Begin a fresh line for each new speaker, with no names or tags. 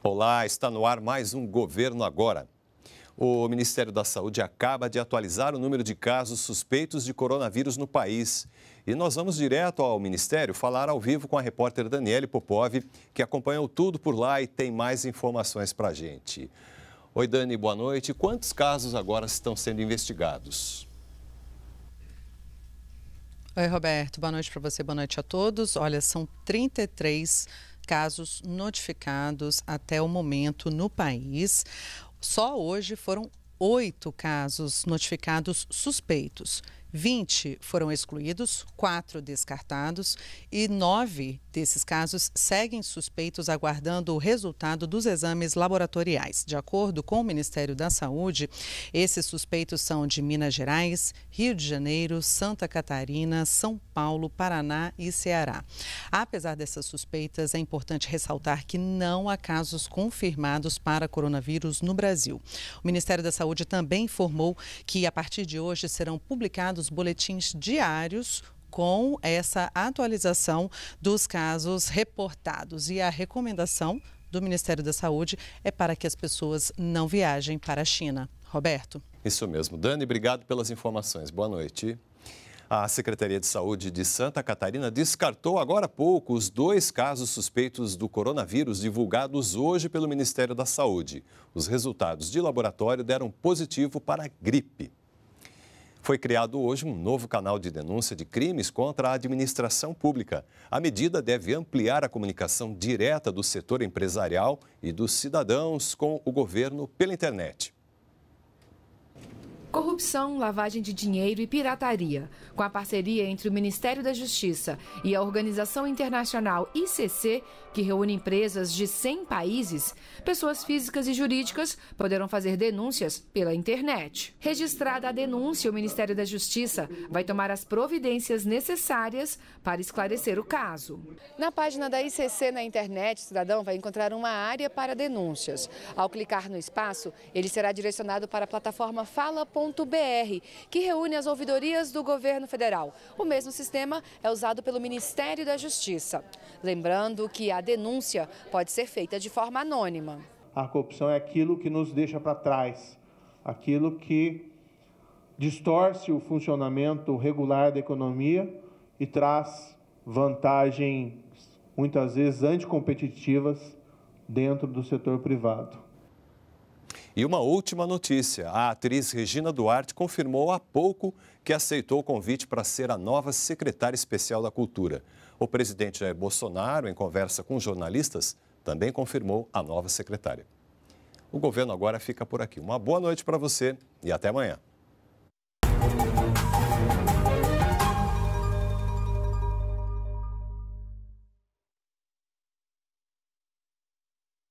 Olá, está no ar mais um Governo Agora. O Ministério da Saúde acaba de atualizar o número de casos suspeitos de coronavírus no país. E nós vamos direto ao Ministério falar ao vivo com a repórter Daniele Popov, que acompanhou tudo por lá e tem mais informações para a gente. Oi, Dani, boa noite. Quantos casos agora estão sendo investigados?
Oi, Roberto. Boa noite para você, boa noite a todos. Olha, são 33 casos notificados até o momento no país. Só hoje foram oito casos notificados suspeitos. 20 foram excluídos, 4 descartados e 9 desses casos seguem suspeitos aguardando o resultado dos exames laboratoriais. De acordo com o Ministério da Saúde, esses suspeitos são de Minas Gerais, Rio de Janeiro, Santa Catarina, São Paulo, Paraná e Ceará. Apesar dessas suspeitas, é importante ressaltar que não há casos confirmados para coronavírus no Brasil. O Ministério da Saúde também informou que a partir de hoje serão publicados publicados boletins diários com essa atualização dos casos reportados. E a recomendação do Ministério da Saúde é para que as pessoas não viajem para a China. Roberto.
Isso mesmo. Dani, obrigado pelas informações. Boa noite. A Secretaria de Saúde de Santa Catarina descartou agora há pouco os dois casos suspeitos do coronavírus divulgados hoje pelo Ministério da Saúde. Os resultados de laboratório deram positivo para a gripe. Foi criado hoje um novo canal de denúncia de crimes contra a administração pública. A medida deve ampliar a comunicação direta do setor empresarial e dos cidadãos com o governo pela internet.
Corrupção, lavagem de dinheiro e pirataria. Com a parceria entre o Ministério da Justiça e a organização internacional ICC, que reúne empresas de 100 países, pessoas físicas e jurídicas poderão fazer denúncias pela internet. Registrada a denúncia, o Ministério da Justiça vai tomar as providências necessárias para esclarecer o caso. Na página da ICC na internet, o cidadão vai encontrar uma área para denúncias. Ao clicar no espaço, ele será direcionado para a plataforma Fala ouvidoria.br, que reúne as ouvidorias do governo federal. O mesmo sistema é usado pelo Ministério da Justiça. Lembrando que a denúncia pode ser feita de forma anônima.
A corrupção é aquilo que nos deixa para trás, aquilo que distorce o funcionamento regular da economia e traz vantagens muitas vezes anticompetitivas dentro do setor privado.
E uma última notícia: a atriz Regina Duarte confirmou há pouco que aceitou o convite para ser a nova secretária especial da Cultura. O presidente Jair Bolsonaro, em conversa com jornalistas, também confirmou a nova secretária. O governo agora fica por aqui. Uma boa noite para você e até amanhã.